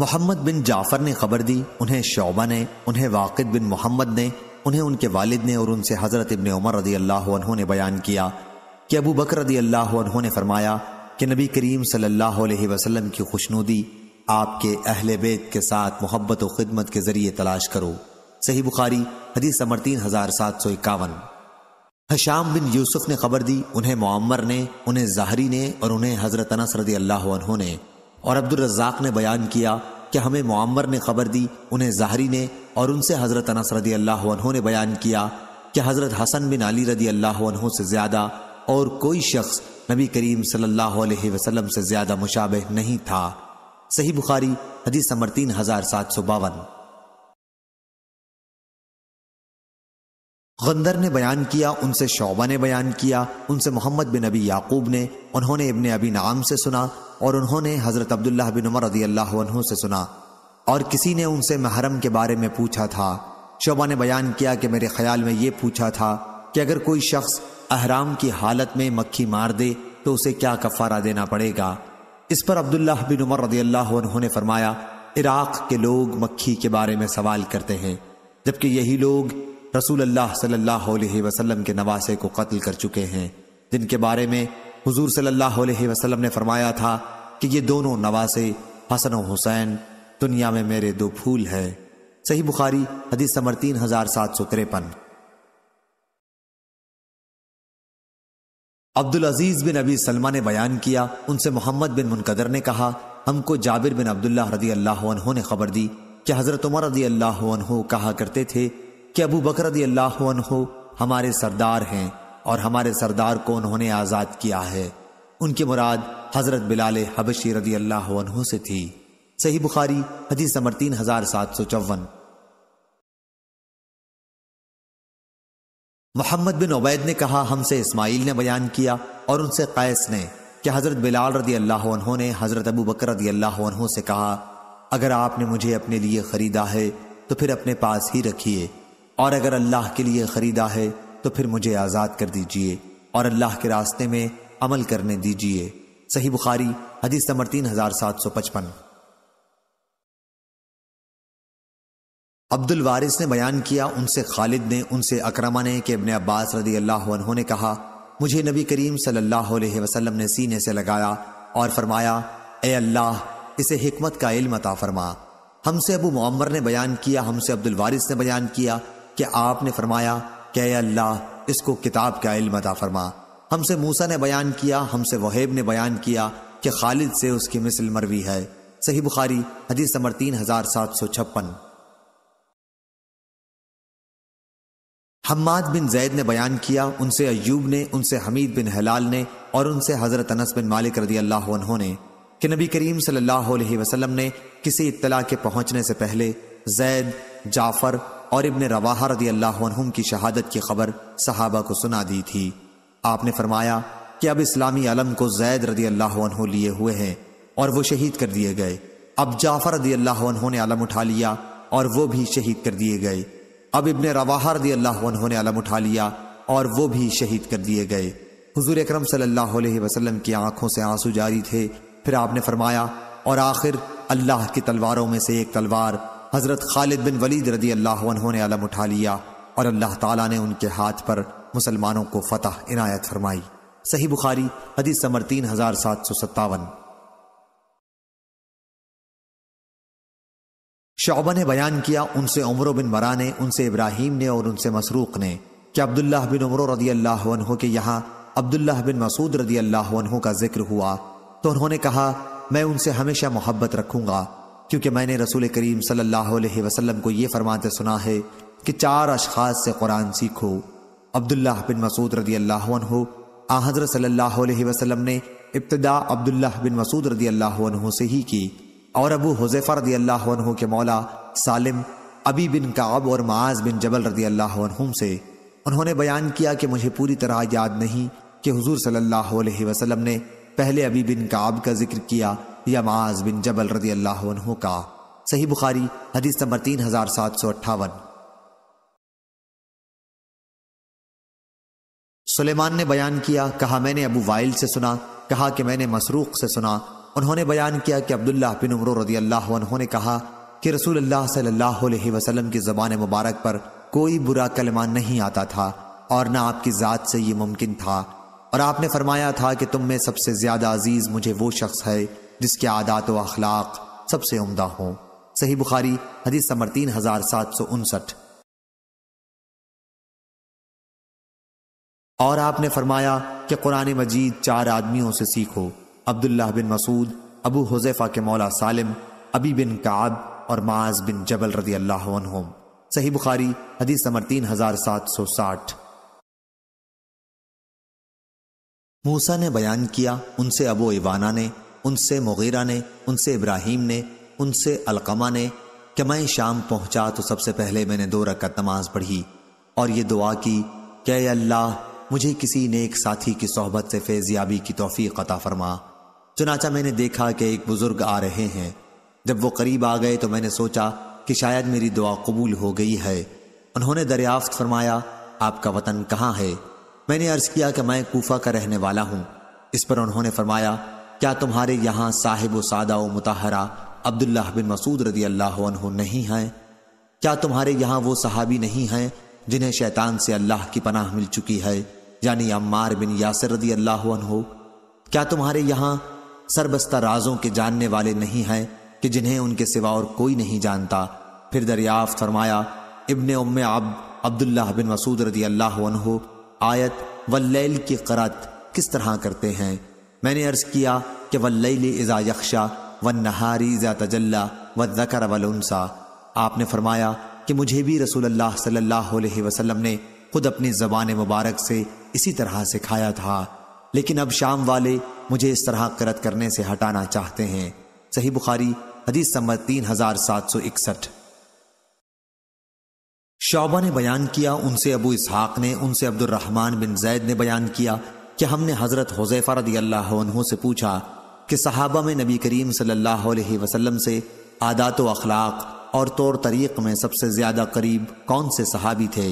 मोहम्मद बिन जाफर ने खबर दी उन्हें शोबा ने उन्हें वाकिद बिन मोहम्मद ने उन्हें उनके वालिद ने और उनसे हज़रत इबन उमर रदी अल्लाह ने बयान किया कि अबू बकर रदी अल्लाह ने फरमाया कि नबी करीम सल्लल्लाहु अलैहि वसल्लम की खुशनुदी आपके अहल बेत के साथ मोहब्बत व खिदमत के ज़रिए तलाश करो सही बुखारी हदीस समर तीन हज़ार सात सौ इक्यावन हशाम बिन यूसुफ ने खबर दी उन्हें मामर ने उन्हें जहरी ने और उन्हें हज़रत अनस रदी अल्लाह ने और अब्दुल रज़ाक ने बयान किया कि हमें मामर ने खबर दी उन्हें जहरी ने और उनसे हज़रत अनस रदी अल्लाह ने बयान किया कि हज़रत हसन बिन अली रदी अल्लाह से ज़्यादा और कोई शख्स नबी करीम सल्लल्लाहु अलैहि वसल्लम से ज़्यादा मुशाबह नहीं था सही बुखारी हदीस नंबर तीन हज़ार सात सौ बावन गंदर ने बयान किया उनसे शोबा ने बयान किया उनसे मोहम्मद बिन अबी याकूब ने उन्होंने इबन अबी नाम से सुना और उन्होंने हज़रत अब्दुल्ला बिन उमर रदी अल्लाह से सुना और किसी ने उनसे महरम के बारे में पूछा था शोबा ने बयान किया कि मेरे ख्याल में ये पूछा था कि अगर कोई शख्स अहराम की हालत में मक्खी मार दे तो उसे क्या कफारा देना पड़ेगा इस पर अब्दुल्ला बिन उमर रदी अल्लाह ने फरमाया इराक के लोग मक्खी के बारे में सवाल करते हैं जबकि यही लोग रसूल अल्लाह सल्लल्लाहु अलैहि वसल्लम के नवासे को कत्ल कर चुके हैं जिनके बारे में हुजूर सल्लल्लाहु अलैहि वसल्लम ने फरमाया था कि ये दोनों नवासे हसन हुसैन दुनिया में मेरे दो फूल है सही बुखारी हदीस समर तीन हजार सात सौ तिरपन अब्दुल अजीज बिन अबी सलमा ने बयान किया उनसे मोहम्मद बिन मुनकदर ने कहा हमको जाबिर बिन अब्दुल्ला रदी अल्लाह ने खबर दी कि हजरत उमर रदी अल्लाह कहा करते थे कि अबू बकर हमारे सरदार हैं और हमारे सरदार को उन्होंने आज़ाद किया है उनकी मुराद हज़रत बिलाल हबशी रदी अल्लाह से थी सही बुखारी हदीस नंबर तीन हजार सात सौ चौवन मोहम्मद बिन उबैद ने कहा हमसे इस्माइल ने बयान किया और उनसे कैस ने कि हज़रत बिलाल रदी अल्लाह ने हज़रत अबू बकर रदी अल्लाह से कहा अगर आपने मुझे अपने लिए ख़रीदा है तो फिर अपने पास ही रखिए और अगर अल्लाह के लिए खरीदा है तो फिर मुझे आज़ाद कर दीजिए और अल्लाह के रास्ते में अमल करने दीजिए सही बुखारी हदीस नंबर तीन हजार सात सौ पचपन अब्दुल वारिस ने बयान किया उनसे खालिद ने उनसे अक्रमा ने कि अपने अब्बास रदी अल्लाह ने कहा मुझे नबी करीम सल्लल्लाहु अलैहि वसल्लम ने सीने से लगाया और फरमाया ए अल्लाह इसे हिकमत का इल्म अता फरमा हमसे अबू मोम्मर ने बयान किया हमसे अब्दुल वारिस ने बयान किया कि आपने फरमाया कि अल्लाह इसको किताब का इल्म अदा फरमा हमसे मूसा ने बयान किया हमसे वहेब ने बयान किया कि खालिद से उसकी मिसल मरवी है सही बुखारी हदीस नंबर तीन हजार सात सौ छप्पन हम्माद बिन जैद ने बयान किया उनसे अयूब ने उनसे हमीद बिन हलाल ने और उनसे हजरत अनस बिन मालिक रदी अल्लाह ने कि नबी करीम सल्लल्लाहु अलैहि वसल्लम ने किसी इतला के पहुंचने से पहले जैद जाफर और इबन रवाहा रदी अल्लाह की शहादत की खबर सहाबा को सुना दी थी आपने फरमाया कि अब इस्लामी आलम को जैद रदी अल्लाह लिए हुए हैं और वो शहीद कर दिए गए अब जाफर रदी अल्लाह ने आलम उठा लिया और वो भी शहीद कर दिए गए अब इबन रवाहा रदी अल्लाह ने आलम उठा लिया और वो भी शहीद कर दिए गए हुजूर अकरम सल्लल्लाहु अलैहि वसल्लम की आंखों से आंसू जारी थे फिर आपने फरमाया और आखिर अल्लाह की तलवारों में से एक तलवार हज़रत खालिद बिन वलीद रदी अल्लाह ने अलम उठा लिया और अल्लाह ताला ने उनके हाथ पर मुसलमानों को फतह इनायत फरमाई सही बुखारी हदीस समर तीन हजार सात सौ सत्तावन शोबा ने बयान किया उनसे उमरो बिन मरा ने उनसे इब्राहिम ने और उनसे मसरूक ने कि अब्दुल्लाह बिन उमर रदी अल्लाह के यहाँ अब्दुल्लाह बिन मसूद रदी अल्लाह का जिक्र हुआ तो उन्होंने कहा मैं उनसे हमेशा मोहब्बत रखूंगा क्योंकि मैंने रसूल करीम सल्लल्लाहु अलैहि वसल्लम को ये फरमाते सुना है कि चार अशखाज से कुरान सीखो अब्दुल्लाह बिन मसूद रदी अल्लाह हो आजर सल्लल्लाहु अलैहि ने इब्तदा अब्दुल्लाह बिन मसूद रदी अल्लाह से ही की और अबू हुजैफा रदी अल्लाह के मौला सालिम अबी बिन काब और माज बिन जबल रदी अल्लाह से उन्होंने बयान किया कि मुझे पूरी तरह याद नहीं कि हुजूर सल्लल्लाहु अलैहि वसल्लम ने पहले अबी बिन काब का जिक्र किया या माज बिन जबल रदी अल्लाह का सही बुखारी हदीस नंबर तीन हजार सात सौ अट्ठावन सुलेमान ने बयान किया कहा मैंने अबू वाइल से सुना कहा कि मैंने मसरूक से सुना उन्होंने बयान किया कि अब्दुल्लाह बिन उमर रदी अल्लाह उन्होंने कहा कि रसूल अल्लाह सल्लल्लाहु अलैहि वसल्लम की ज़बान मुबारक पर कोई बुरा कलमा नहीं आता था और ना आपकी ज़ात से ये मुमकिन था और आपने फरमाया था कि तुम में सबसे ज़्यादा अजीज़ मुझे वो शख्स है जिसके आदात व अखलाक सबसे उमदा हों सही बुखारी हदीस समर तीन हजार सात सौ उनसठ और आपने फरमाया कि कुरान मजीद चार आदमियों से सीखो अब्दुल्ला बिन मसूद अबू हुजैफा के मौला सालिम अबी बिन काब और माज बिन जबल रदी अल्लाह सही बुखारी हदीस नंबर तीन हजार सात सौ साठ मूसा ने बयान किया उनसे अबो इवाना ने उनसे मुगीरा ने उनसे इब्राहिम ने उनसे अलकमा ने कि मैं शाम पहुंचा तो सबसे पहले मैंने दो रकत नमाज पढ़ी और ये दुआ की कि अल्लाह मुझे किसी नेक साथी की सोहबत से फैजियाबी की तोफ़ी अता फरमा चुनाचा मैंने देखा कि एक बुज़ुर्ग आ रहे हैं जब वो करीब आ गए तो मैंने सोचा कि शायद मेरी दुआ कबूल हो गई है उन्होंने दरियाफ्त फरमाया आपका वतन कहाँ है मैंने अर्ज़ किया कि मैं कोफा का रहने वाला हूँ इस पर उन्होंने फरमाया क्या तुम्हारे यहाँ साहिब सादा व मुताहरा अब्दुल्लाह बिन मसूद रदी अल्लाह नहीं हैं क्या तुम्हारे यहाँ वो सहाबी नहीं हैं जिन्हें शैतान से अल्लाह की पनाह मिल चुकी है यानी अम्मार बिन यासर रदी अल्लाह क्या तुम्हारे यहाँ सरबस्ता राजों के जानने वाले नहीं हैं कि जिन्हें उनके सिवा और कोई नहीं जानता फिर दरियाफ्त फरमाया इबन उम अब अब्दुल्ला बिन मसूद रदी अल्लाह आयत वल्लैल की करत किस तरह करते हैं मैंने अर्ज किया कि वल्ल इज़ा यक्षा व नहारी इज़ा तजल्ला व जकर वलसा आपने फरमाया कि मुझे भी रसूल अल्लाह सल्लल्लाहु अलैहि वसल्लम ने खुद अपनी ज़बान मुबारक से इसी तरह सिखाया था लेकिन अब शाम वाले मुझे इस तरह करत करने से हटाना चाहते हैं सही बुखारी हदीस संबर तीन हजार सात सौ इकसठ शौबा ने बयान किया उनसे अबू इसहाक ने उनसे अब्दुलरहमान बिन जैद ने बयान किया कि हमने हज़रत हुजैफा रदी अल्लाह से पूछा कि सहाबा में नबी करीम सल्लल्लाहु अलैहि वसल्लम से आदात व अखलाक और तौर तरीक़ में सबसे ज़्यादा करीब कौन से सहाबी थे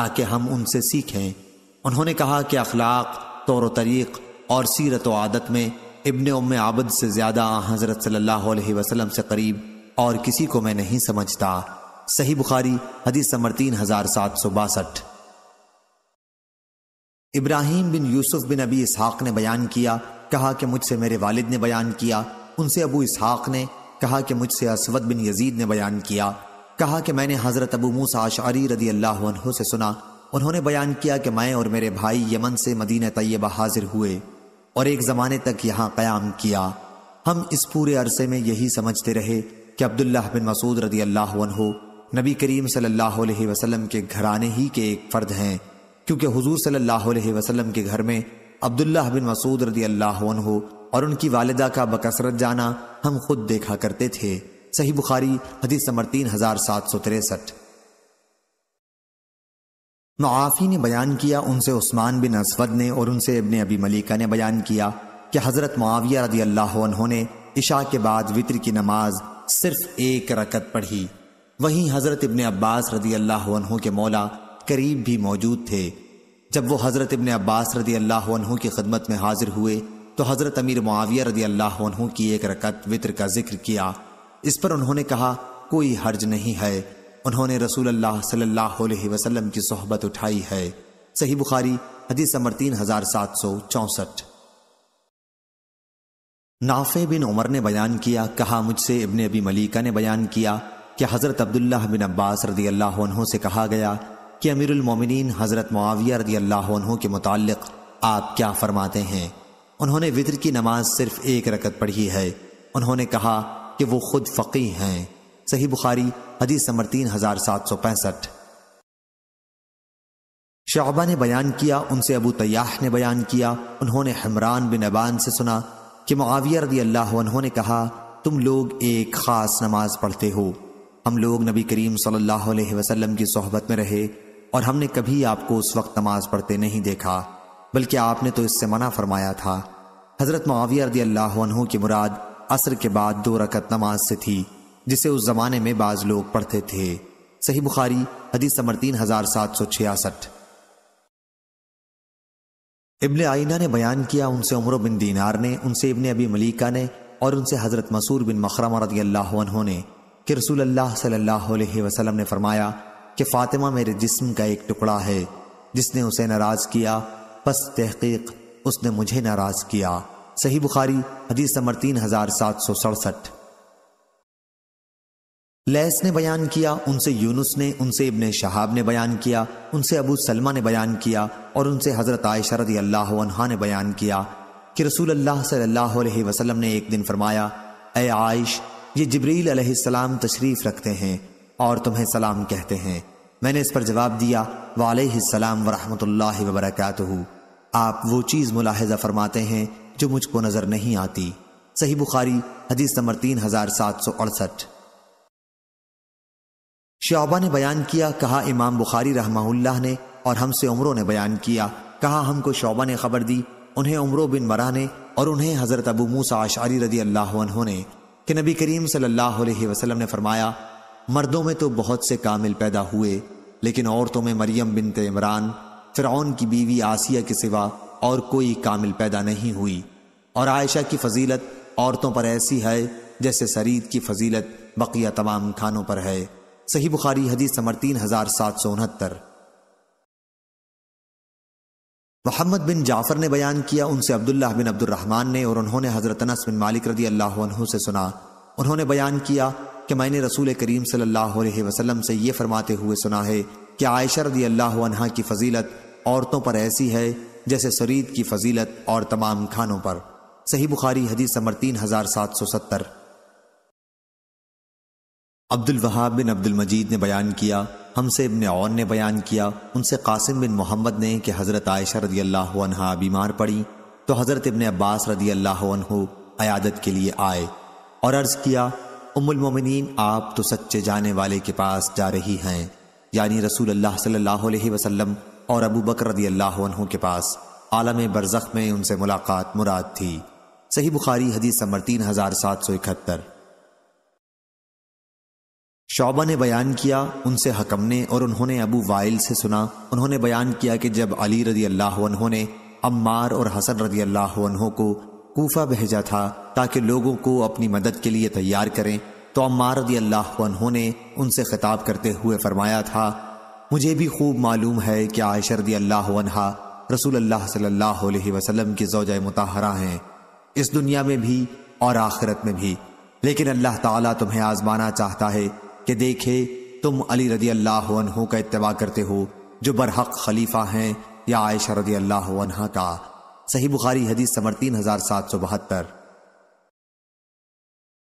ताकि हम उनसे सीखें उन्होंने कहा कि अखलाक तौर तरीक़ और सीरत व आदत में इबन उम आबद से ज़्यादा हज़रत सल्लल्लाहु अलैहि वसल्लम से करीब और किसी को मैं नहीं समझता सही बुखारी हदीस नंबर तीन हज़ार सात सौ बासठ इब्राहिम बिन यूसुफ बिन अबी इसहाक ने बयान किया कहा कि मुझसे मेरे वालिद ने बयान किया उनसे अबू इसहाक ने कहा कि मुझसे असवद बिन यजीद ने बयान किया कहा कि मैंने हज़रत अबू मूसा आशारी रदी अल्लाह से सुना उन्होंने बयान किया कि मैं और मेरे भाई यमन से मदीन तय्यबा हाजिर हुए और एक ज़माने तक यहाँ क्याम किया हम इस पूरे अरसे में यही समझते रहे कि अब्दुल्ला बिन मसूद रदी अल्लाह नबी करीम सल्लल्लाहु वसलम के घराने ही के एक फ़र्द हैं क्योंकि हुजूर सल्लल्लाहु अलैहि वसल्लम के घर में अब्दुल्लाह बिन मसूद रदी अल्लाह और उनकी वालदा का बकसरत जाना हम खुद देखा करते थे सही बुखारी हदीस नंबर तीन हजार सात सौ तिरसठ मुआफ़ी ने बयान किया उनसे उस्मान बिन असवद ने और उनसे इबन अबी मलिका ने बयान किया कि हज़रत मुआविया रदी अल्लाह ने इशा के बाद वित्र की नमाज सिर्फ एक रकत पढ़ी वहीं हज़रत इबन अब्बास रदी अल्लाह के मौला करीब भी मौजूद थे जब वो हज़रत इबन अब्बास रदी अल्लाह की खदमत में हाजिर हुए तो हज़रत अमीर मुआविया रदी अल्लाह की एक रकत वित्र का जिक्र किया इस पर उन्होंने कहा कोई हर्ज नहीं है उन्होंने रसूल अल्लाह सल्लल्लाहु अलैहि वसल्लम की सोहबत उठाई है सही बुखारी हदीस नंबर तीन हजार सात सौ चौसठ नाफे बिन उमर ने बयान किया कहा मुझसे इबन अबी मलिका ने बयान किया कि हज़रत अब्दुल्ला बिन अब्बास रदी अल्लाह से कहा गया कि अमीरमिन हज़रत मुआविया रदी अल्लाह के मुतक़ आप क्या फ़रमाते हैं उन्होंने वितर की नमाज सिर्फ एक रकत पढ़ी है उन्होंने कहा कि वो खुद फ़की हैं सही बुखारी हदीस नंबर तीन हज़ार सात सौ पैंसठ शाहबा ने बयान किया उनसे अबू तयाह ने बयान किया उन्होंने हमरान बिन अबान से सुना कि मुआविया रदी अल्लाह ने कहा तुम लोग एक ख़ास नमाज पढ़ते हो हम लोग नबी करीम सल्लल्लाहु अलैहि वसल्लम की सोहबत में रहे और हमने कभी आपको उस वक्त नमाज पढ़ते नहीं देखा बल्कि आपने तो इससे मना फरमाया था हजरत माविया रदी अल्लाह की मुराद असर के बाद दो रकत नमाज से थी जिसे उस जमाने में बाज लोग पढ़ते थे सही बुखारी हदीस समर तीन हजार सात सौ छियासठ इबन आइना ने बयान किया उनसे उमर बिन दीनार ने उनसे इबन अबी मलिका ने और उनसे हजरत मसूर बिन मखरम रदी अल्लाह ने कि रसूल अल्लाह सल्लल्लाहु अलैहि ने फरमाया कि फातिमा मेरे जिस्म का एक टुकड़ा है जिसने उसे नाराज किया बस तहकीक उसने मुझे नाराज किया सही बुखारी हदीस नंबर तीन हजार सात सौ सड़सठ लैस ने बयान किया उनसे यूनुस ने उनसे इबन शहाब ने बयान किया उनसे अबू सलमा ने बयान किया और उनसे हजरत आयशा रदी अल्लाह ने बयान किया कि रसूल अल्लाह सल्लल्लाहु अलैहि वसल्लम ने एक दिन फरमाया ए आयश ये जबरील अलैहिस्सलाम तशरीफ़ रखते हैं और तुम्हें सलाम कहते हैं मैंने इस पर जवाब दिया वालेसलाम वरहमतुल्ला वबरकत आप वो चीज़ मुलाहजा फरमाते हैं जो मुझको नज़र नहीं आती सही बुखारी हदीस नंबर तीन हजार सात सौ अड़सठ शोबा ने बयान किया कहा इमाम बुखारी रहमाउल्लाह ने और हमसे उमरों ने बयान किया कहा हमको शोबा ने खबर दी उन्हें उमरों बिन मरा ने और उन्हें हज़रत अबू मूसा आशारी रदी अल्लाह ने कि नबी करीम सल्लल्लाहु अलैहि वसल्लम ने फरमाया मर्दों में तो बहुत से कामिल पैदा हुए लेकिन औरतों में मरियम बिन इमरान फिरौन की बीवी आसिया के सिवा और कोई कामिल पैदा नहीं हुई और आयशा की फजीलत औरतों पर ऐसी है जैसे सरीद की फजीलत बकिया तमाम खानों पर है सही बुखारी हदीस समर तीन हजार सात सौ उनहत्तर मोहम्मद बिन जाफर ने बयान किया उनसे अब्दुल्लाह बिन अब्दुलरहमान ने और उन्होंने हजरत अनस बिन मालिक रदी अल्लाह से सुना उन्होंने बयान किया कि मैंने रसूल करीम सल्लल्लाहु अलैहि वसल्लम से ये फरमाते हुए सुना है कि आयशा रदी अल्लाह अनहा की फजीलत औरतों पर ऐसी है जैसे शरीद की फजीलत और तमाम खानों पर सही बुखारी हदीस नंबर तीन हजार सात सौ सत्तर अब्दुल वहाब बिन अब्दुल मजीद ने बयान किया हमसे इबन और ने बयान किया उनसे कासिम बिन मोहम्मद ने कि हज़रत आयशा रदी अल्लाह अनहा बीमार पड़ी तो हज़रत इबन अब्बास रदी अल्लाह अनहु अयादत के लिए आए और अर्ज़ किया उमुल मोमिनीन आप तो सच्चे जाने वाले के पास जा रही हैं यानी रसूल अल्लाह सल्लल्लाहु अलैहि वसल्लम और अबू बकर रदी अल्लाह के पास आलम बरजख में उनसे मुलाकात मुराद थी सही बुखारी हदीस समर तीन हजार सात सौ इकहत्तर शौबा ने बयान किया उनसे हकम ने और उन्होंने अबू वाइल से सुना उन्होंने बयान किया कि जब अली रदी अल्लाह ने अम्मार और हसन रदी अल्लाह को कोफा भेजा था ताकि लोगों को अपनी मदद के लिए तैयार करें तो अम्मा रदी अल्लाह ने उनसे खिताब करते हुए फरमाया था मुझे भी खूब मालूम है कि आयशर अल्लाह रसूल अल्लाह सल्लल्लाहु अलैहि वसल्लम की जोजा मुताहरा हैं इस दुनिया में भी और आखिरत में भी लेकिन अल्लाह ताला तुम्हें आजमाना चाहता है कि देखे तुम अली रदी अल्लाह का इतवा करते हो जो बरहक खलीफा हैं या आयशरदी रदी अल्लाह का सही बुखारी हदीस समर तीन हजार सात सौ बहत्तर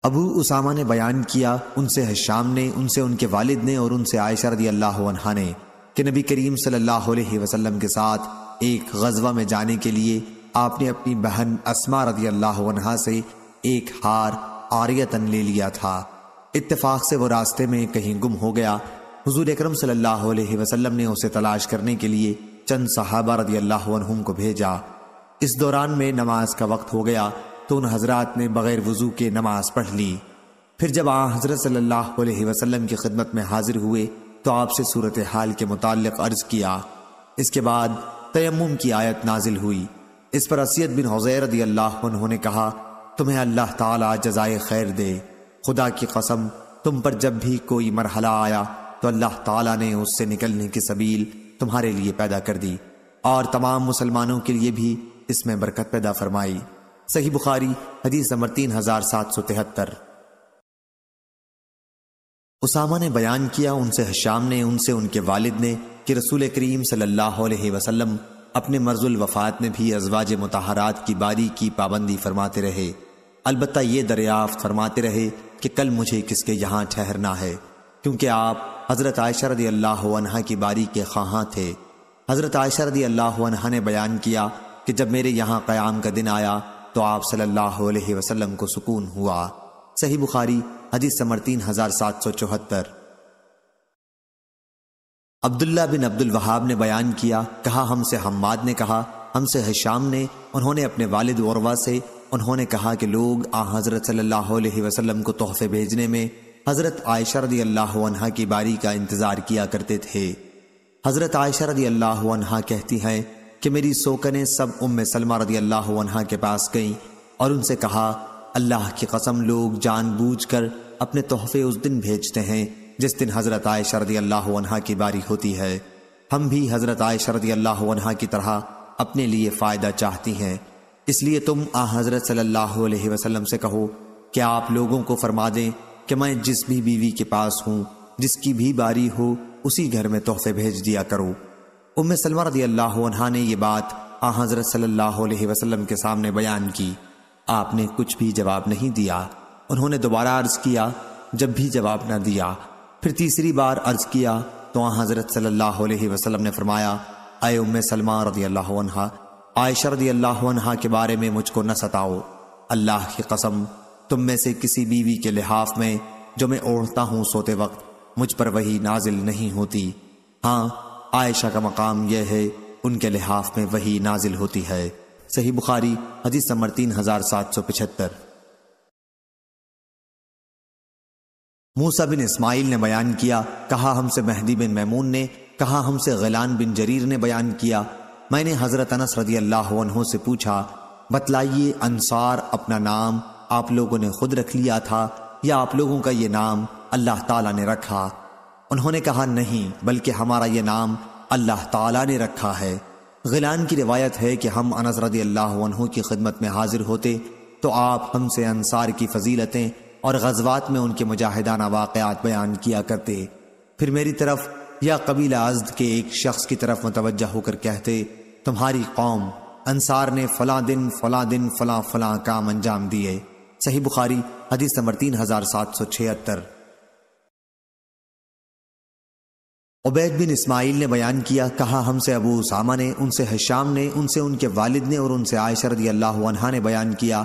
अबू उसामा ने बयान किया उनसे हशाम ने उनसे उनके वालिद ने और उनसे आयशा रदी अल्लाह ने कि नबी करीम सल्लल्लाहु अलैहि वसल्लम के साथ एक गजवा में जाने के लिए आपने अपनी बहन असमा रदी अल्लाह से एक हार आर्यतन ले लिया था इत्तेफाक से वो रास्ते में कहीं गुम हो गया हजूर अक्रम सल्लाम ने उसे तलाश करने के लिए चंद साहबा रदी अल्लाह को भेजा इस दौरान में नमाज का वक्त हो गया तो उन हजरात ने बग़ैर वज़ू के नमाज पढ़ ली फिर जब आ हज़रत सल्लाम की खिदमत में हाजिर हुए तो आपसे सूरत हाल के मुतालिक अर्ज़ किया इसके बाद तयम की आयत नाजिल हुई इस पर असीत बिन हजैर अल्लाह उन्होंने कहा तुम्हें अल्लाह ताला जजाय खैर दे खुदा की कसम तुम पर जब भी कोई मरहला आया तो अल्लाह तला ने उससे निकलने की सबील तुम्हारे लिए पैदा कर दी और तमाम मुसलमानों के लिए भी इसमें बरकत पैदा फरमाई सही बुखारी हदीस नंबर तीन हजार सात सौ तिहत्तर उसामा ने बयान किया उनसे हशाम ने उनसे उनके वालिद ने कि रसूल करीम सल्लल्लाहु अलैहि वसल्लम अपने मर्जुल वफात में भी अजवाज मतहरात की बारी की पाबंदी फरमाते रहे अलबत् ये दरियाफ्त फरमाते रहे कि कल मुझे किसके यहाँ ठहरना है क्योंकि आप हज़रत आयशा रदी अल्लाह की बारी के ख्वाहाँ थे हज़रत आयशा रदी अल्लाह ने बयान किया कि जब मेरे यहाँ क्याम का दिन आया तो आप सल्लल्लाहु अलैहि वसल्लम को सुकून हुआ सही बुखारी हदीस समर तीन हजार सात सौ चौहत्तर अब्दुल्ला बिन अब्दुल वहाब ने बयान किया कहा हमसे हम्माद ने कहा हमसे हिशाम ने उन्होंने अपने वालिद औरवा से उन्होंने कहा कि लोग आ हज़रत सल्लल्लाहु अलैहि वसल्लम को तोहफे भेजने में हज़रत आयशा रदी अल्लाह की बारी का इंतज़ार किया करते थे हज़रत आयशा रदी अल्लाह कहती हैं कि मेरी सोकने सब उम सलमा रदी अल्लाह के पास गईं और उनसे कहा अल्लाह की कसम लोग जानबूझकर अपने तोहफे उस दिन भेजते हैं जिस दिन हज़रत आय शरदी अल्लाह की बारी होती है हम भी हज़रत आय शरदी अल्लाह की तरह अपने लिए फ़ायदा चाहती हैं इसलिए तुम आ हज़रत सल्लल्लाहु वसलम से कहो कि आप लोगों को फरमा दें कि मैं जिस भी बीवी के पास हूँ जिसकी भी बारी हो उसी घर में तोहफे भेज दिया करो उम सलमा रदी अल्लाह ने यह बात आ हज़रत सल्लल्लाहु अलैहि वसल्लम के सामने बयान की आपने कुछ भी जवाब नहीं दिया उन्होंने दोबारा अर्ज किया जब भी जवाब न दिया फिर तीसरी बार अर्ज किया तो आ हज़रत सल्लल्लाहु अलैहि वसल्लम ने फरमाया आए उम सलमा रदी अल्लाह आयशा रदी अल्लाह के बारे में मुझको न सताओ अल्लाह की कसम तुम में से किसी बीवी के लिहाफ में जो मैं ओढ़ता हूँ सोते वक्त मुझ पर वही नाजिल नहीं होती हाँ आयशा का मकाम यह है उनके लिहाफ में वही नाजिल होती है सही बुखारी हदीस नंबर तीन हजार सात सौ पिछहत्तर मूसा बिन इस्माइल ने बयान किया कहा हमसे मेहदी बिन मैमून ने कहा हमसे गलान बिन जरीर ने बयान किया मैंने हजरत अनस रदी अल्लाह से पूछा बतलाइए अनसार अपना नाम आप लोगों ने खुद रख लिया था या आप लोगों का ये नाम अल्लाह ताला ने रखा उन्होंने कहा नहीं बल्कि हमारा ये नाम अल्लाह ताला ने रखा है गिलान की रिवायत है कि हम अनस अल्लाह की खिदमत में हाजिर होते तो आप हमसे अनसार की फजीलतें और गजवात में उनके मुजाहिदाना वाकयात बयान किया करते फिर मेरी तरफ या कबीला अजद के एक शख्स की तरफ मुतवजह होकर कहते तुम्हारी कौम अनसार ने फला दिन फला दिन फला फला काम अंजाम दिए सही बुखारी हदीस नंबर तीन हजार सात सौ छिहत्तर उबैद बिन इस्माइल ने बयान किया कहा हमसे अबू उसामा ने उनसे हशाम ने उनसे उनके वालिद ने और उनसे आयशा अल्लाह ने बयान किया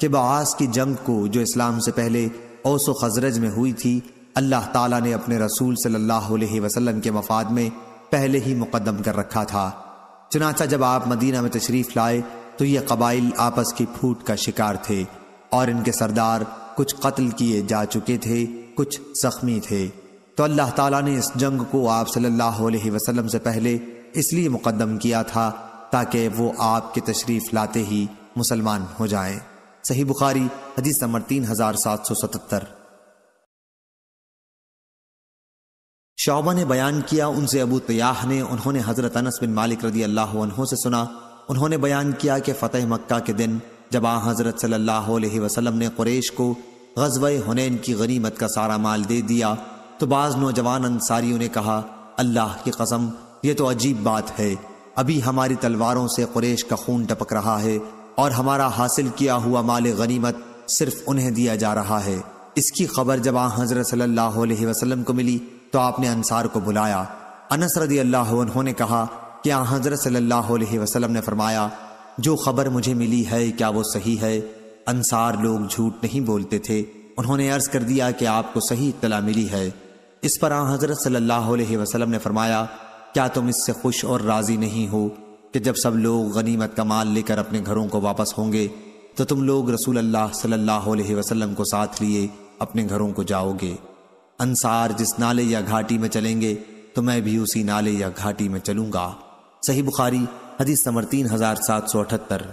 कि बास की जंग को जो इस्लाम से पहले ओसो खजरज में हुई थी अल्लाह ताला ने अपने रसूल सल्लल्लाहु अलैहि वसल्लम के मफाद में पहले ही मुकदम कर रखा था चुनाचा जब आप मदीना में तशरीफ़ लाए तो ये कबाइल आपस की फूट का शिकार थे और इनके सरदार कुछ कत्ल किए जा चुके थे कुछ जख्मी थे तो अल्लाह ताला ने इस जंग को आप सल्लल्लाहु अलैहि वसल्लम से पहले इसलिए मुकदम किया था ताकि वो आपके तशरीफ लाते ही मुसलमान हो जाए सही बुखारी हदीस नंबर तीन हजार सात सौ सतहत्तर शौबा ने बयान किया उनसे अबू तयाह ने उन्होंने हजरत अनस बिन मालिक रदी अल्लाह से सुना उन्होंने बयान किया कि फ़तेह मक्का के दिन जब आ हजरत सल्लल्लाहु अलैहि वसल्लम ने कुरैश को गजब हुनैन की गनीमत का सारा माल दे दिया तो बाज नौजवान अंसारियों ने कहा अल्लाह की कसम यह तो अजीब बात है अभी हमारी तलवारों से कुरेश का खून टपक रहा है और हमारा हासिल किया हुआ माल गनीमत सिर्फ उन्हें दिया जा रहा है इसकी खबर जब आ हजरत सल्लल्लाहु अलैहि वसल्लम को मिली तो आपने अंसार को बुलाया अनस रदी अल्लाह उन्होंने कहा कि आ हजरत सल्लल्लाहु अलैहि वसल्लम ने फरमाया जो खबर मुझे मिली है क्या वो सही है अनसार लोग झूठ नहीं बोलते थे उन्होंने अर्ज कर दिया कि आपको सही इतला मिली है इस पर आ हजरत सल्लल्लाहु अलैहि वसल्लम ने फरमाया क्या तुम इससे खुश और राजी नहीं हो कि जब सब लोग गनीमत का माल लेकर अपने घरों को वापस होंगे तो तुम लोग रसूल अल्लाह सल्लल्लाहु अलैहि वसल्लम को साथ लिए अपने घरों को जाओगे अनसार जिस नाले या घाटी में चलेंगे तो मैं भी उसी नाले या घाटी में चलूंगा सही बुखारी हदीस समर तीन हजार सात सौ अठहत्तर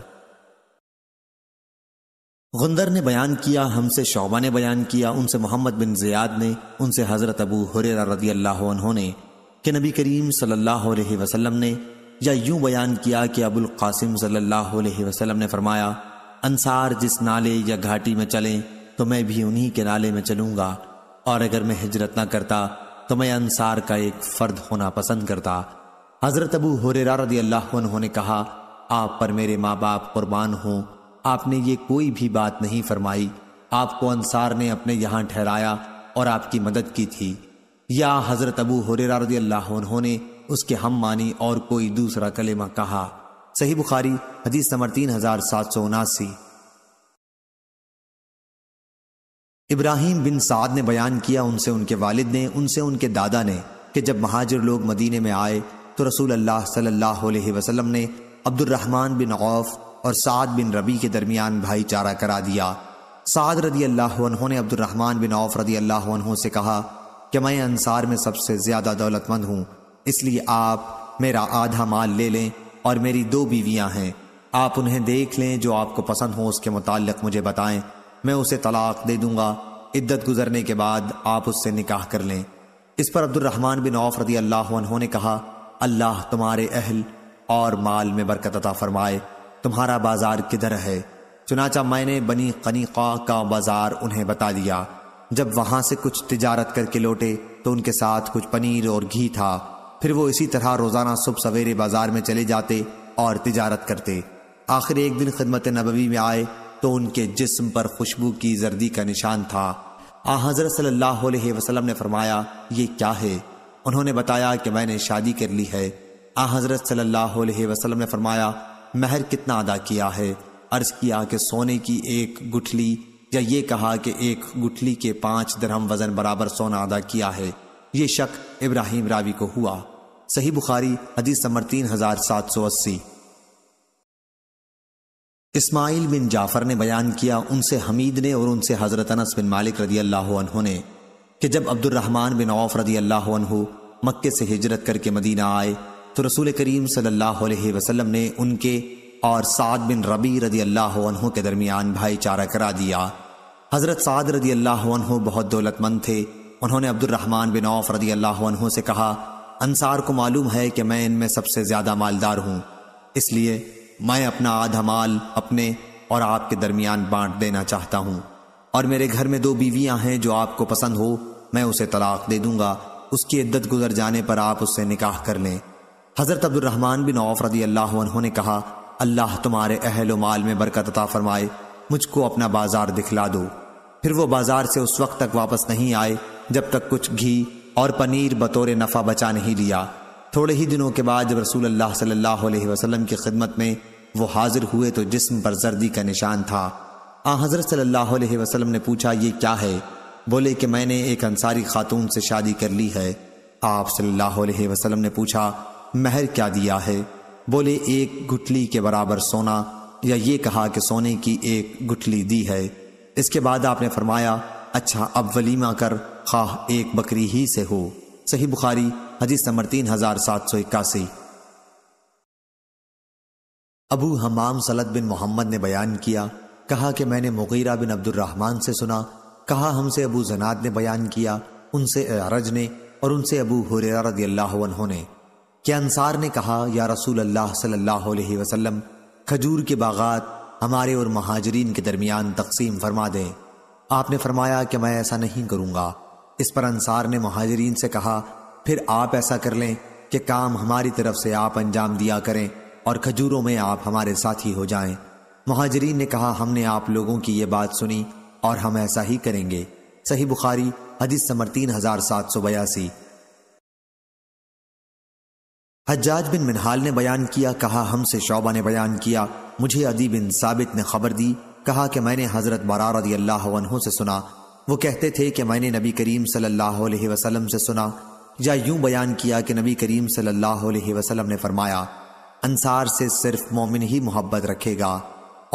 गुंदर ने बयान किया हमसे शोबा ने बयान किया उनसे मोहम्मद बिन ज़ियाद ने उनसे हज़रत अबू हुरेरा रदी अल्लाह ने कि नबी करीम सल्लल्लाहु अलैहि वसल्लम ने या यूं बयान किया कि अबुल कासिम सल्लल्लाहु अलैहि वसल्लम ने फरमाया अंसार जिस नाले या घाटी में चलें तो मैं भी उन्हीं के नाले में चलूंगा और अगर मैं हिजरत ना करता तो मैं अनसार का एक फ़र्द होना पसंद करता हज़रत अबू हुर रदी अल्लाह उन्होंने कहा आप पर मेरे माँ बाप कुर्बान हों आपने ये कोई भी बात नहीं फरमाई आपको अंसार ने अपने यहाँ ठहराया और आपकी मदद की थी या हजरत अबू हुरेरा रजी अल्लाह उन्होंने उसके हम मानी और कोई दूसरा कलेमा कहा सही बुखारी हदीस नंबर तीन हजार सात सौ उनासी इब्राहिम बिन साद ने बयान किया उनसे उनके वालिद ने उनसे उनके दादा ने कि जब महाजिर लोग मदीने में आए तो रसूल अल्लाह सल्लल्लाहु अलैहि वसल्लम ने अब्दुलरहमान बिन औफ और साद बिन रबी के दरमियान भाईचारा करा दिया साद रदी अल्लाह ने अब्दुलरहमान बिन औफ रदी अल्लाह से कहा कि मैं अंसार में सबसे ज़्यादा दौलतमंद हूँ इसलिए आप मेरा आधा माल ले लें और मेरी दो बीवियाँ हैं आप उन्हें देख लें जो आपको पसंद हो उसके मुतालिक मुझे बताएं मैं उसे तलाक दे दूंगा इद्दत गुजरने के बाद आप उससे निकाह कर लें इस पर अब्दुलरहमान बिन औफ रदी अल्लाह ने कहा अल्लाह तुम्हारे अहल और माल में बरकत अता फरमाए तुम्हारा बाजार किधर है चुनाचा मैंने बनी कनीका का बाजार उन्हें बता दिया जब वहां से कुछ तिजारत करके लौटे तो उनके साथ कुछ पनीर और घी था फिर वो इसी तरह रोजाना सुबह सवेरे बाजार में चले जाते और तिजारत करते आखिर एक दिन खिदमत नबवी में आए तो उनके जिस्म पर खुशबू की जर्दी का निशान था आ हजरत सल्लल्लाहु अलैहि वसल्लम ने फरमाया ये क्या है उन्होंने बताया कि मैंने शादी कर ली है आ हजरत सल्लल्लाहु अलैहि वसल्लम ने फरमाया महर कितना अदा किया है अर्ज किया कि सोने की एक गुठली या ये कहा कि एक गुठली के पांच दरहम वजन बराबर सोना अदा किया है ये शक इब्राहिम रावी को हुआ सही बुखारी हदीस नंबर तीन हजार सात सौ अस्सी इस्माइल बिन जाफर ने बयान किया उनसे हमीद ने और उनसे हज़रत अनस बिन मालिक रदी अल्लाह ने कि जब अब्दुलरहमान बिन औफ रदी अल्लाह मक्के से हिजरत करके मदीना आए तो रसूल करीम सल्लाम ने उनके और साद बिन रबी रदी अल्लाह के दरमियान भाईचारा करा दिया हज़रत साद रदी अल्लाह बहुत दौलतमंद थे उन्होंने अब्दुलरहमान बिन औफ रदी अल्लाह से कहा अंसार को मालूम है कि मैं इनमें सबसे ज़्यादा मालदार हूँ इसलिए मैं अपना आधा माल अपने और आपके दरमियान बांट देना चाहता हूँ और मेरे घर में दो बीवियाँ हैं जो आपको पसंद हो मैं उसे तलाक दे दूंगा उसकी इद्दत गुजर जाने पर आप उससे निकाह कर लें हज़रत अब्दुलरहमान बिन औफ रदी अल्लाह उन्होंने कहा अल्लाह तुम्हारे अहल माल में बरकत अता फरमाए मुझको अपना बाजार दिखला दो फिर वो बाजार से उस वक्त तक वापस नहीं आए जब तक कुछ घी और पनीर बतौर नफ़ा बचा नहीं लिया थोड़े ही दिनों के बाद जब रसूल अल्लाह सल्लल्लाहु अलैहि वसल्लम की खिदमत में वो हाजिर हुए तो जिस्म पर जर्दी का निशान था आ हज़रत सल्लल्लाहु अलैहि वसल्लम ने पूछा ये क्या है बोले कि मैंने एक अंसारी खातून से शादी कर ली है आप सल्लल्लाहु अलैहि वसल्लम ने पूछा महर क्या दिया है बोले एक गुठली के बराबर सोना या ये कहा कि सोने की एक गुठली दी है इसके बाद आपने फरमाया अच्छा अब वलीमा कर खा एक बकरी ही से हो सही बुखारी हदीस नंबर तीन हजार सात सौ इक्यासी अबू हमाम सलत बिन मोहम्मद ने बयान किया कहा कि मैंने मुगीरा बिन अब्दुलरहमान से सुना कहा हमसे अबू जनाद ने बयान किया उनसे अरज ने और उनसे अबू हुररा रदी अल्लाह ने कि अंसार ने कहा या रसूल अल्लाह सल्लल्लाहु अलैहि वसल्लम खजूर के बागात हमारे और महाजरीन के दरमियान तकसीम फरमा दें आपने फरमाया कि मैं ऐसा नहीं करूँगा इस पर अंसार ने महाजरीन से कहा फिर आप ऐसा कर लें कि काम हमारी तरफ से आप अंजाम दिया करें और खजूरों में आप हमारे साथी हो जाएं। महाजरीन ने कहा हमने आप लोगों की ये बात सुनी और हम ऐसा ही करेंगे सही बुखारी हदीस समर तीन हजार सात सौ बयासी हज्जाज बिन मिनहाल ने बयान किया कहा हमसे शौबा ने बयान किया मुझे अदी बिन साबित ने खबर दी कहा कि मैंने हज़रत बरार रदी अल्लाह से सुना वो कहते थे कि मैंने नबी करीम सल्लल्लाहु अलैहि वसल्लम से सुना या यूं बयान किया कि नबी करीम सल्लल्लाहु अलैहि वसल्लम ने फरमाया अंसार से सिर्फ मोमिन ही मोहब्बत रखेगा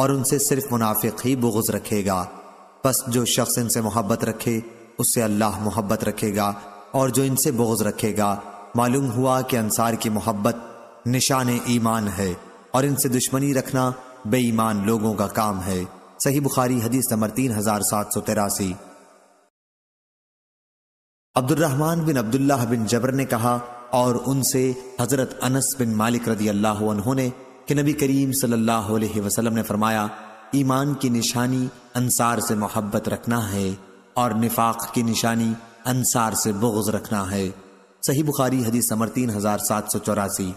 और उनसे सिर्फ मुनाफिक ही बुगज रखेगा बस जो शख्स इनसे मोहब्बत रखे उससे अल्लाह मोहब्बत रखेगा और जो इनसे बोझ रखेगा मालूम हुआ कि अंसार की मोहब्बत निशान ईमान है और इनसे दुश्मनी रखना बेईमान लोगों का काम है सही बुखारी हदीस नंबर तीन हजार सात सौ तेरासी अब्दुलरहमान बिन अब्दुल्लाह बिन जबर ने कहा और उनसे हजरत अनस बिन मालिक रदी अल्लाह उन्होंने कि नबी करीम सल्लल्लाहु अलैहि वसल्लम ने फरमाया ईमान की निशानी अंसार से मोहब्बत रखना है और निफाक की निशानी अंसार से बुग्ज रखना है सही बुखारी हदीस नंबर तीन हजार सात सौ चौरासी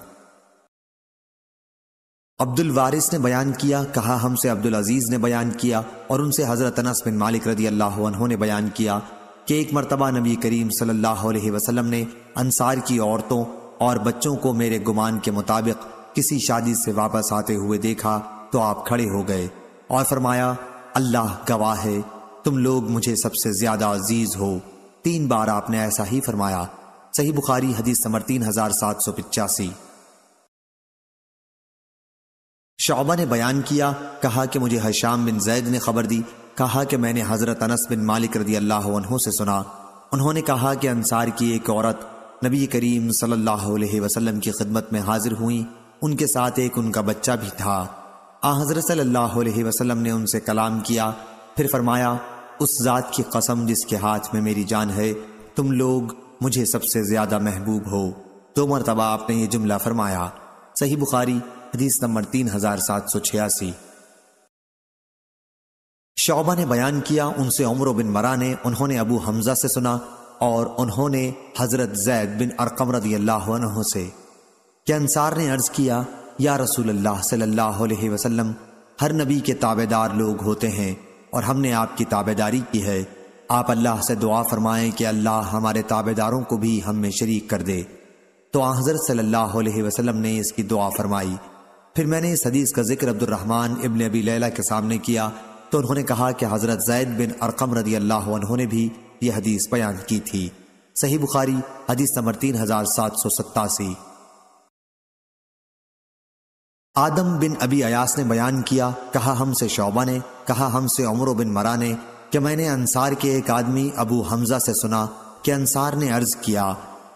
अब्दुल वारिस ने बयान किया कहा हमसे अब्दुल अजीज ने बयान किया और उनसे हजरत अनस बिन मालिक रदी अल्लाह ने बयान किया कि एक मरतबा नबी करीम सल्लल्लाहु अलैहि वसल्लम ने अंसार की औरतों और बच्चों को मेरे गुमान के मुताबिक किसी शादी से वापस आते हुए देखा तो आप खड़े हो गए और फरमाया अल्लाह गवाह है तुम लोग मुझे सबसे ज्यादा अजीज हो तीन बार आपने ऐसा ही फरमाया सही बुखारी हदीस समर तीन हजार सात सौ पिचासी शौबा ने बयान किया कहा कि मुझे हशाम बिन जैद ने खबर दी कहा कि मैंने हजरत अनस बिन मालिक रदी अल्लाह से सुना उन्होंने कहा कि अंसार की एक औरत नबी करीम सल्लल्लाहु वसल्लम की खिदमत में हाजिर हुई उनके साथ एक उनका बच्चा भी था आ हजरत सल्लल्लाहु वसल्लम ने उनसे कलाम किया फिर फरमाया उस जात की कसम जिसके हाथ में मेरी जान है तुम लोग मुझे सबसे ज्यादा महबूब हो दो मरतबा आपने ये जुमला फरमाया सही बुखारी हदीस नंबर तीन हजार सात सौ छियासी शोबा ने बयान किया उनसे उम्र बिन मरा ने उन्होंने अबू हमजा से सुना और उन्होंने हजरत जैद बिन अरकम रदी अल्लाह से कि अंसार ने अर्ज किया या रसूल अल्लाह वसल्लम हर नबी के ताबेदार लोग होते हैं और हमने आपकी ताबेदारी की है आप अल्लाह से दुआ फरमाएं कि अल्लाह हमारे ताबेदारों को भी हम में शरीक कर दे तो आजर सल्लल्लाहु अलैहि वसल्लम ने इसकी दुआ फरमाई फिर मैंने इस हदीस का जिक्र अब्दुलरहमान इबन अबी लैला के सामने किया तो उन्होंने कहा कि हज़रत जैद बिन अरकम रदी अल्लाह ने भी यह हदीस बयान की थी सही बुखारी हदीस नंबर तीन हजार सात सौ सत्तासी आदम बिन अबी अयास ने बयान किया कहा हमसे शोबा ने कहा हमसे उमर बिन मरा ने कि मैंने अंसार के एक आदमी अबू हमजा से सुना कि अंसार ने अर्ज किया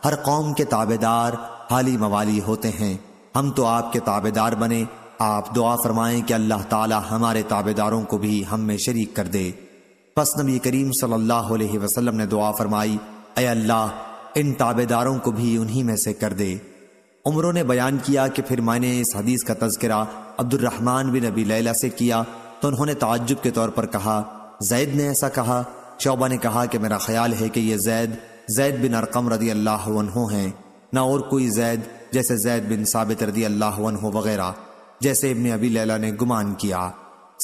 हर कौम के ताबेदार हाली मवाली होते हैं हम तो आपके ताबेदार बने आप दुआ फरमाएं कि अल्लाह ताला हमारे ताबेदारों को भी हम में शरीक कर दे बस नबी करीम सल्लल्लाहु अलैहि वसल्लम ने दुआ फरमाई अय अल्लाह इन ताबेदारों को भी उन्हीं में से कर दे उमरों ने बयान किया कि फिर मैंने इस हदीस का तस्करा अब्दुलरहमान बिन नबी लैला से किया तो उन्होंने ताज्जुब के तौर पर कहा जैद ने ऐसा कहा शोबा ने कहा कि मेरा ख्याल है कि ये जैद जैद बिन अरकम रदी अल्लाह हैं ना और कोई जैद जैसे जैद बिन साबित रदी अल्लाह वगैरह जैसे इबन अबी लैला ने गुमान किया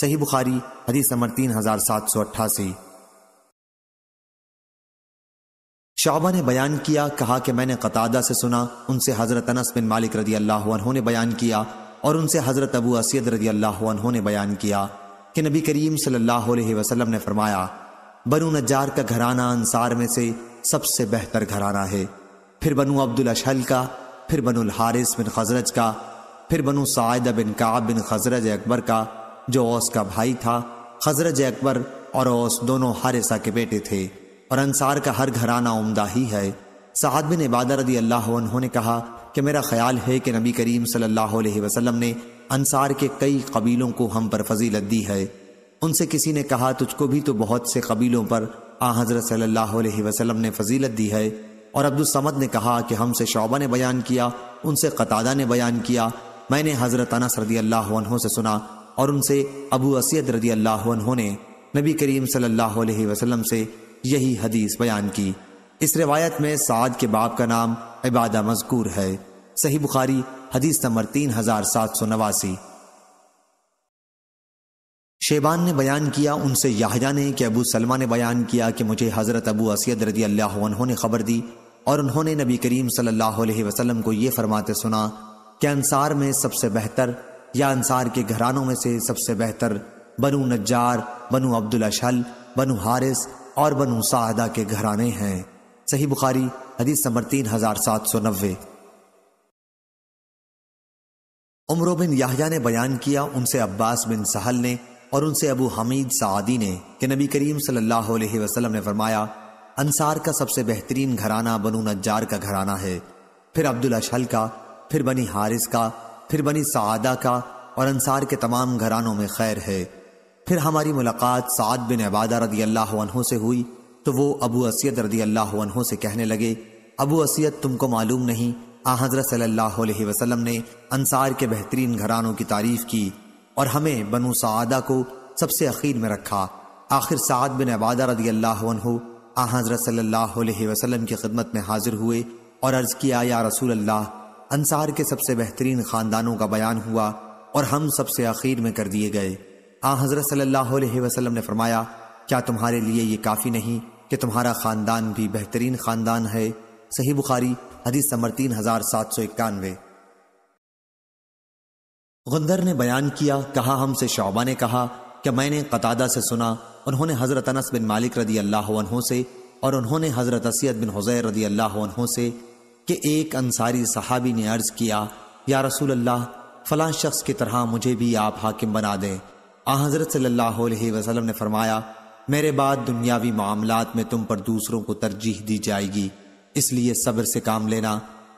सही बुखारी हदीस नंबर तीन हजार सात सौ अट्ठासी शाबा ने बयान किया कहा कि मैंने कतादा से सुना उनसे हजरत अनस बिन मालिक रदी अल्लाह ने बयान किया और उनसे हजरत अबू असीद रदी अल्लाह ने बयान किया कि नबी करीम सल्लल्लाहु अलैहि वसल्लम ने फरमाया बनु नजार का घराना अंसार में से सबसे बेहतर घराना है फिर बनु अब्दुल अशहल का फिर बनुल हारिस बिन खजरज का फिर बनु सायद बिन काब बिन खजरज अकबर का जो ओस का भाई था खजरज अकबर और ओस दोनों हारिसा के बेटे थे और अंसार का हर घराना उमदा ही है साहद बिन इबादा रदी अल्लाह ने कहा कि मेरा ख्याल है कि नबी करीम सल्लल्लाहु अलैहि वसल्लम ने अंसार के कई कबीलों को हम पर फजीलत दी है उनसे किसी ने कहा तुझको भी तो बहुत से कबीलों पर आ हजरत सल्लल्लाहु अलैहि वसल्लम ने फजीलत दी है और अब्दुलसमद ने कहा कि हमसे शोबा ने बयान किया उनसे कतादा ने बयान किया मैंने हजरत अनस रदी अल्लाह से सुना और उनसे अबू असियत रदी अल्लाह ने नबी करीम सल्लल्लाहु अलैहि वसल्लम से यही हदीस बयान की इस रिवायत में साद के बाप का नाम इबादा मजकूर है सही बुखारी हदीस नंबर तीन हजार सात सौ नवासी शेबान ने बयान किया उनसे याहजा ने कि अबू सलमा ने बयान किया कि मुझे हज़रत अबू असैद रदी अल्लाह ने खबर दी और उन्होंने नबी करीम सल्लल्लाहु अलैहि वसल्लम को ये फरमाते सुना कि अंसार में सबसे बेहतर या अंसार के घरानों में से सबसे बेहतर बनु नज्जार बनु अब्दुल अशल बनु हारिस और बनु साहदा के घराने हैं सही बुखारी हदीस नंबर तीन हजार सात सौ नब्बे उम्र बिन याहिया ने बयान किया उनसे अब्बास बिन सहल ने और उनसे अबू हमीद सादी ने कि नबी करीम सल्लल्लाहु अलैहि वसल्लम ने फरमाया अंसार का सबसे बेहतरीन घराना बनु नज्जार का घराना है फिर अब्दुल अशहल का फिर बनी हारिस का फिर बनी सादा का और अंसार के तमाम घरानों में खैर है फिर हमारी मुलाकात साद बिन अबादा रदी अल्लाह से हुई तो वो अबू असियत रदी अल्लाह से कहने लगे अबू असियत तुमको मालूम नहीं आ हजरत सल्लल्लाहु अलैहि वसल्लम ने अंसार के बेहतरीन घरानों की तारीफ की और हमें बनु सदा को सबसे अखीर में रखा आखिर साद बिन अबादा रदी अल्लाह आ हजरत सल्लल्लाहु अलैहि की खिदमत में हाजिर हुए और अर्ज किया या रसूल अल्लाह अनसार के सबसे बेहतरीन खानदानों का बयान हुआ और हम सबसे अखीर में कर दिए गए आ हजरत सल्लल्लाहु अलैहि वसल्लम ने फरमाया क्या तुम्हारे लिए ये काफ़ी नहीं कि तुम्हारा ख़ानदान भी बेहतरीन ख़ानदान है सही बुखारी हदीस नंबर तीन हजार सात सौ इक्यानवे गुंदर ने बयान किया कहा हमसे शौबा ने कहा कि मैंने कतादा से सुना उन्होंने हज़रत अनस बिन मालिक रदी अल्लाह से और उन्होंने हज़रत असैद बिन हुजैर रदी अल्लाह से कि एक अंसारी सहाबी ने अर्ज़ किया या रसूल अल्लाह फला शख्स की तरह मुझे भी आप हाकिम बना दें आ हज़रत सल्लल्लाहु वसल्लम ने फरमाया मेरे बाद दुनियावी मामला में तुम पर दूसरों को तरजीह दी जाएगी इसलिए सब्र से काम लेना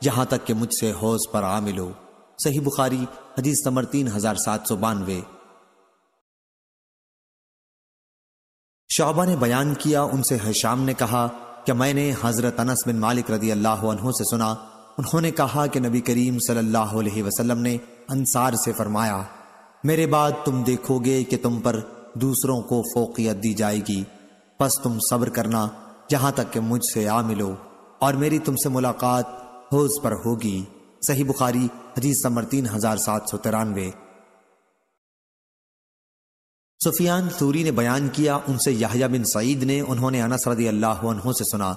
यहां तक कि मुझसे हौज पर आ मिलो सही बुखारी हदीस नंबर तीन हजार सात सौ बानवे शोबा ने बयान किया उनसे हशाम ने कहा कि मैंने हजरत अनस बिन मालिक रदी अल्लाह से सुना उन्होंने कहा कि नबी करीम सल्लल्लाहु अलैहि वसल्लम ने अंसार से फरमाया मेरे बाद तुम देखोगे कि तुम पर दूसरों को फोकियत दी जाएगी बस तुम सब्र करना जहां तक कि मुझसे आ मिलो और मेरी तुमसे मुलाकात होज पर होगी सही बुखारी हदीस नंबर तीन हजार सात सौ तिरानवे सुफियान सूरी ने बयान किया उनसे याहिया बिन सईद ने उन्होंने अनस रदी अल्लाह से सुना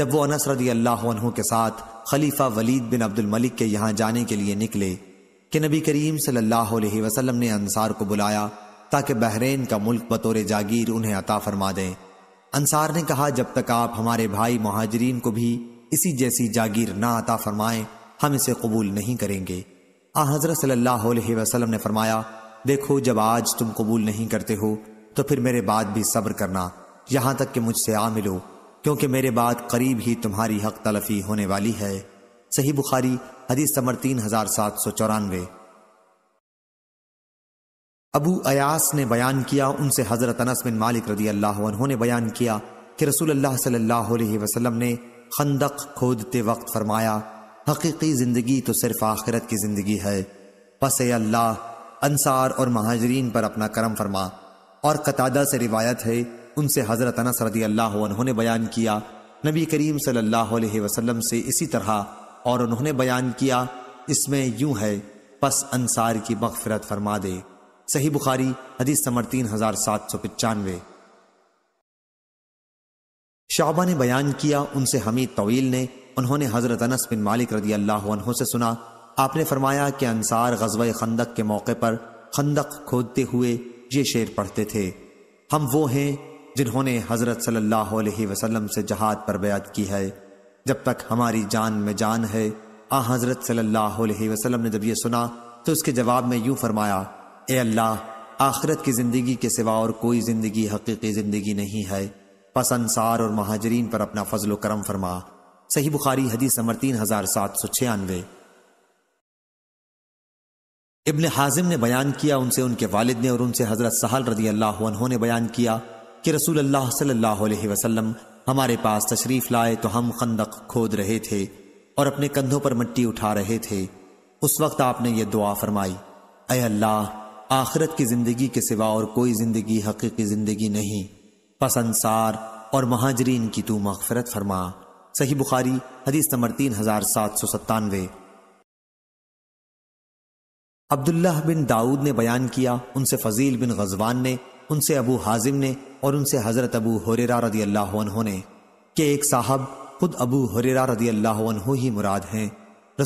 जब वो अनस रदी अल्लाह के साथ खलीफा वलीद बिन अब्दुल मलिक के यहाँ जाने के लिए निकले कि नबी करीम सल्लल्लाहु अलैहि वसल्लम ने अंसार को बुलाया ताकि बहरीन का मुल्क बतौर जागीर उन्हें अता फरमा दें अंसार ने कहा जब तक आप हमारे भाई महाजरीन को भी इसी जैसी जागीर ना आता फरमाएं हम इसे कबूल नहीं करेंगे आ हजरत सल्लल्लाहु अलैहि वसल्लम ने फरमाया देखो जब आज तुम कबूल नहीं करते हो तो फिर मेरे बाद भी सब्र करना यहां तक कि मुझसे आ मिलो क्योंकि मेरे बाद करीब ही तुम्हारी हक तलफी होने वाली है सही बुखारी हदीस समर तीन हजार सात सौ चौरानवे अबू अयास ने बयान किया उनसे हज़रत अनस बिन मालिक रदी अल्लाह ने बयान किया कि रसूल अल्लाह सल्लल्लाहु अलैहि वसल्लम ने खंदक खोदते वक्त फरमाया हकीकी ज़िंदगी तो सिर्फ आखिरत की ज़िंदगी है बस अल्लाह अनसार और महाजरीन पर अपना करम फरमा और कतादा से रिवायत है उनसे हज़रत अनस रदी अल्लाह ने बयान किया नबी करीम सल्लल्लाहु अलैहि वसल्लम से इसी तरह और उन्होंने बयान किया इसमें यूं है बस अनसार की मगफरत फरमा दे सही बुखारी हदीस समर तीन हजार सात सौ पचानवे शाबा ने बयान किया उनसे हमीद तवील ने उन्होंने हजरत अनस बिन मालिक रदी अल्लाह से सुना आपने फरमाया कि अंसार गजब खंदक के मौके पर खंदक खोदते हुए ये शेर पढ़ते थे हम वो हैं जिन्होंने हजरत सल्लल्लाहु अलैहि वसल्लम से जहाद पर बयात की है जब तक हमारी जान में जान है आ हजरत सल्लल्लाहु अलैहि वसल्लम ने जब यह सुना तो उसके जवाब में यूं फरमाया ए अल्लाह आखिरत की ज़िंदगी के सिवा और कोई ज़िंदगी हकीकी ज़िंदगी नहीं है पस अंसार और महाजरीन पर अपना फजल करम फरमा सही बुखारी हदीस नंबर तीन हज़ार सात सौ छियानवे इबन हाजिम ने बयान किया उनसे उनके वालिद ने और उनसे हज़रत सहल रदी अल्लाह ने बयान किया कि रसूल अल्लाह सल्लल्लाहु अलैहि वसल्लम हमारे पास तशरीफ़ लाए तो हम खंदक खोद रहे थे और अपने कंधों पर मट्टी उठा रहे थे उस वक्त आपने ये दुआ फरमाई अय अल्लाह आखिरत की जिंदगी के सिवा और कोई जिंदगी हकीकी जिंदगी नहीं पस और महाजरीन की तू मगफरत फरमा सही बुखारी हदीस नंबर तीन हजार सात सौ सत्तानवे अब्दुल्लाह बिन दाऊद ने बयान किया उनसे फजील बिन गजवान ने उनसे अबू हाजिम ने और उनसे हजरत अबू हुरेरा रदी अल्लाह ने कि एक साहब खुद अबू हुरेरा रदी अल्लाह ही मुराद हैं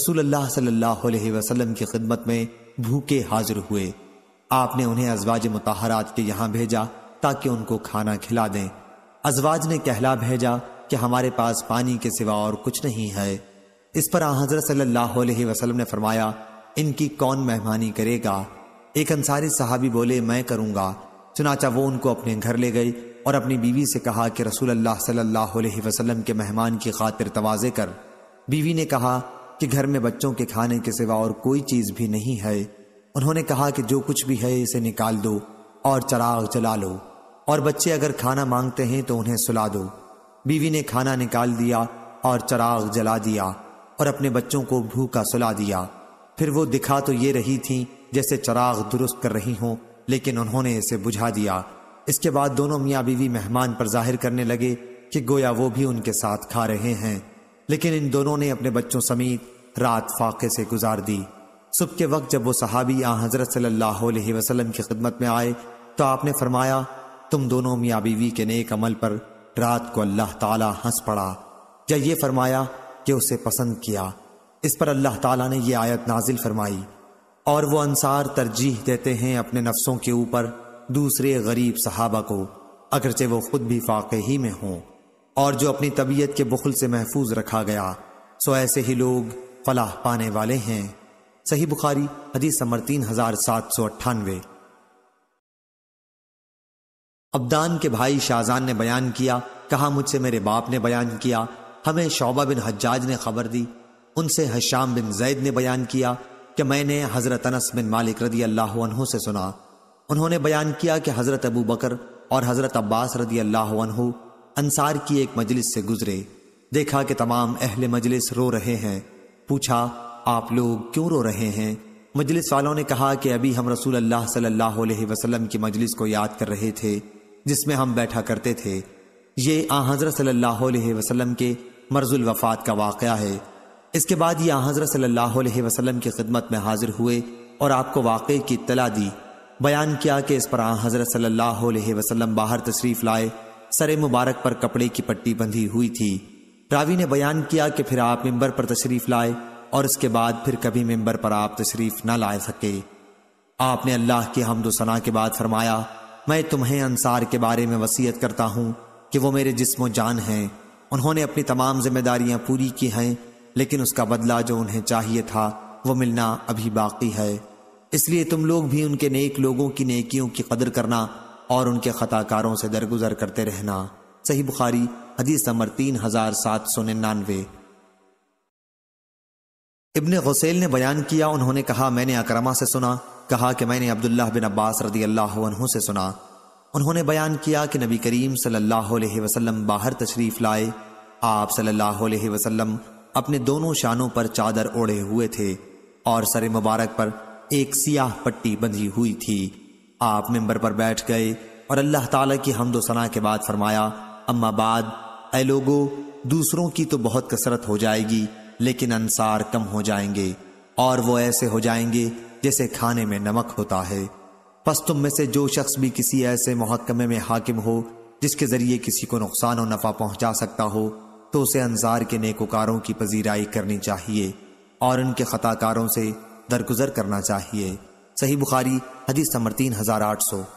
रसूल अल्लाह सल्लल्लाहु अलैहि की खिदमत में भूखे हाजिर हुए आपने उन्हें अजवाज मुताहरात के यहाँ भेजा ताकि उनको खाना खिला दें अजवाज ने कहला भेजा कि हमारे पास पानी के सिवा और कुछ नहीं है इस पर हजरत सल्लल्लाहु अलैहि वसल्लम ने फरमाया इनकी कौन मेहमानी करेगा एक अंसारी साहबी बोले मैं करूंगा चुनाचा वो उनको अपने घर ले गई और अपनी बीवी से कहा कि रसूल अल्लाह सल्लल्लाहु अलैहि वसल्लम के मेहमान की खातिर तवाजे कर बीवी ने कहा कि घर में बच्चों के खाने के सिवा और कोई चीज भी नहीं है उन्होंने कहा कि जो कुछ भी है इसे निकाल दो और चराग जला लो और बच्चे अगर खाना मांगते हैं तो उन्हें सुला दो बीवी ने खाना निकाल दिया और चराग जला दिया और अपने बच्चों को भूखा सुला दिया फिर वो दिखा तो ये रही थी जैसे चराग दुरुस्त कर रही हों लेकिन उन्होंने इसे बुझा दिया इसके बाद दोनों मियाँ बीवी मेहमान पर जाहिर करने लगे कि गोया वो भी उनके साथ खा रहे हैं लेकिन इन दोनों ने अपने बच्चों समेत रात फाके से गुजार दी सुबह के वक्त जब वो सहाबी आ हज़रत वसल्लम की खिदमत में आए तो आपने फरमाया तुम दोनों मियाँ बीवी के नेक अमल पर रात को अल्लाह ताला हंस पड़ा या ये फरमाया कि उसे पसंद किया इस पर अल्लाह ताला ने यह आयत नाजिल फरमाई और वह अनसार तरजीह देते हैं अपने नफ्सों के ऊपर दूसरे गरीब सहाबा को अगरचे वो खुद भी फाके ही में हों और जो अपनी तबीयत के बुखल से महफूज रखा गया सो ऐसे ही लोग फलाह पाने वाले हैं सही बुखारी हदीस नंबर तीन हजार सात सौ अट्ठानवे अब्दान के भाई शाहजान ने बयान किया कहा मुझसे मेरे बाप ने बयान किया हमें शोबा बिन हज्जाज ने खबर दी उनसे हशाम बिन जैद ने बयान किया कि मैंने हज़रत अनस बिन मालिक रदी अल्लाह से सुना उन्होंने बयान किया कि हज़रत अबू बकर और हज़रत अब्बास रदी अल्लाह अंसार की एक मजलिस से गुजरे देखा कि तमाम अहले मजलिस रो रहे हैं पूछा आप लोग क्यों रो रहे हैं मजलिस वालों ने कहा कि अभी हम रसूल अल्लाह सल्लल्लाहु अलैहि वसल्लम की मजलिस को याद कर रहे थे जिसमें हम बैठा करते थे ये आ हजरत सल्लल्लाहु अलैहि वसल्लम के मर्जुल वफात का वाक़ है इसके बाद ये आ हजरत सल्लल्लाहु अलैहि वसल्लम की खिदमत में हाजिर हुए और आपको वाक़े की इतला दी बयान किया कि इस पर आ हजरत सल्लल्लाहु अलैहि वसल्लम बाहर तशरीफ़ लाए सरे मुबारक पर कपड़े की पट्टी बंधी हुई थी रावी ने बयान किया कि फिर आप मिंबर पर तशरीफ़ लाए और इसके बाद फिर कभी मेंबर पर आप तशरीफ न ला सके आपने अल्लाह की सना के बाद फरमाया मैं तुम्हें अंसार के बारे में वसीयत करता हूँ कि वो मेरे जिसम जान हैं उन्होंने अपनी तमाम जिम्मेदारियां पूरी की हैं लेकिन उसका बदला जो उन्हें चाहिए था वो मिलना अभी बाकी है इसलिए तुम लोग भी उनके नेक लोगों की नेकियों की कदर करना और उनके खताकारों से दरगुजर करते रहना सही बुखारी हदीस नंबर तीन हजार सात सौ निन्यानवे इब्ने गसैल ने बयान किया उन्होंने कहा मैंने अक्रमा से सुना कहा कि मैंने अब्दुल्ला बिन अब्बास रदी अल्लाह से सुना उन्होंने बयान किया कि नबी करीम सल्लल्लाहु अलैहि वसल्लम बाहर तशरीफ लाए आप सल्लल्लाहु अलैहि वसल्लम अपने दोनों शानों पर चादर ओढ़े हुए थे और सर मुबारक पर एक सियाह पट्टी बंधी हुई थी आप मेंबर पर बैठ गए और अल्लाह ताला की हमदो सना के बाद फरमाया अम्माबाद ए लोगो दूसरों की तो बहुत कसरत हो जाएगी लेकिन अंसार कम हो जाएंगे और वो ऐसे हो जाएंगे जैसे खाने में नमक होता है बस तुम में से जो शख्स भी किसी ऐसे महकमे में हाकिम हो जिसके जरिए किसी को नुकसान और नफा पहुंचा सकता हो तो उसे अंसार के नेकोकारों की पजीराई करनी चाहिए और उनके खताकारों से दरगुजर करना चाहिए सही बुखारी हदीस नंबर तीन हजार आठ सौ